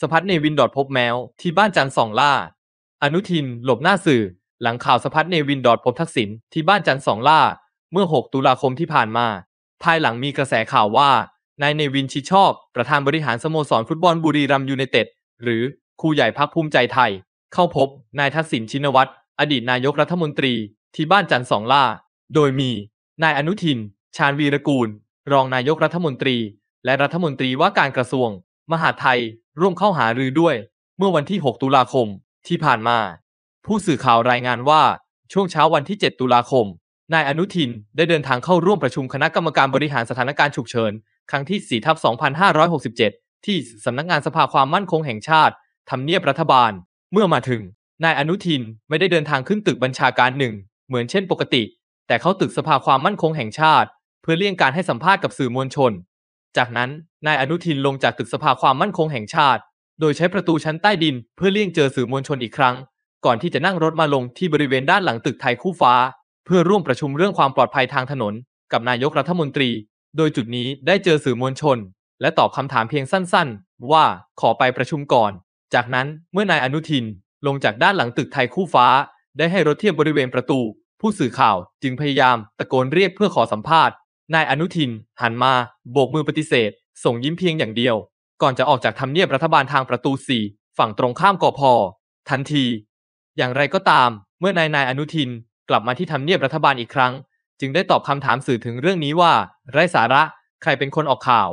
สพัดเนวินดอดพบแมวที่บ้านจันสองล่าอนุทิน หลบหน้าสื่อ หลังข่าวสพัดเนวินดอดพบทักษิณที่บ้านจันสองล่าเมื่อ 6 ตุลาคมที่ผ่านมา ภายหลังมีกระแสข่าวว่านายเนวินชิดชอบ ประธานบริหารสโมสรฟุตบอลบุรีรัมยูไนเต็ด หรือครูใหญ่พักภูมิใจไทย เข้าพบนายทักษิณชินวัตร อดีตนายกรัฐมนตรีที่บ้านจันสองล่าโดยมี นายอนุทิน ชาญวีรกูล รองนายกรัฐมนตรี และรัฐมนตรีว่าการกระทรวง มหาดไทยร่วมเข้าหารือด้วยเมื่อวันที่ 6 ตุลาคมที่ผ่านมา ผู้สื่อข่าวรายงานว่าช่วงเช้าวันที่ 7 ตุลาคม นายอนุทินได้เดินทางเข้าร่วมประชุมคณะกรรมการบริหารสถานการณ์ฉุกเฉินครั้งที่ 4 ทับ 2567 ที่สำนักงานสภาความมั่นคงแห่งชาติทำเนียบรัฐบาล เมื่อมาถึง นายอนุทินไม่ได้เดินทางขึ้นตึกบัญชาการหนึ่งเหมือนเช่นปกติ แต่เข้าตึกสภาความมั่นคงแห่งชาติ เพื่อเลี่ยงการให้สัมภาษณ์กับสื่อมวลชนจากนั้นนายอนุทินลงจากตึกสภาความมั่นคงแห่งชาติ โดยใช้ประตูชั้นใต้ดินเพื่อเลี่ยงเจอสื่อมวลชนอีกครั้ง ก่อนที่จะนั่งรถมาลงที่บริเวณด้านหลังตึกไทยคู่ฟ้า เพื่อร่วมประชุมเรื่องความปลอดภัยทางถนนกับนายกรัฐมนตรี โดยจุดนี้ได้เจอสื่อมวลชน และตอบคำถามเพียงสั้นๆ ว่าขอไปประชุมก่อน จากนั้นเมื่อนายอนุทินลงจากด้านหลังตึกไทยคู่ฟ้า ได้ให้รถเทียบบริเวณประตู ผู้สื่อข่าวจึงพยายามตะโกนเรียกเพื่อขอสัมภาษณ์นายอนุทิน หันมาโบกมือปฏิเสธ ส่งยิ้มเพียงอย่างเดียว ก่อนจะออกจากทำเนียบรัฐบาลทางประตูสี่ฝั่งตรงข้ามกอพอ ทันที อย่างไรก็ตามเมื่อนายนายอนุทิน กลับมาที่ทำเนียบรัฐบาลอีกครั้ง จึงได้ตอบคำถามสื่อถึงเรื่องนี้ว่า ไร้สาระใครเป็นคนออกข่าว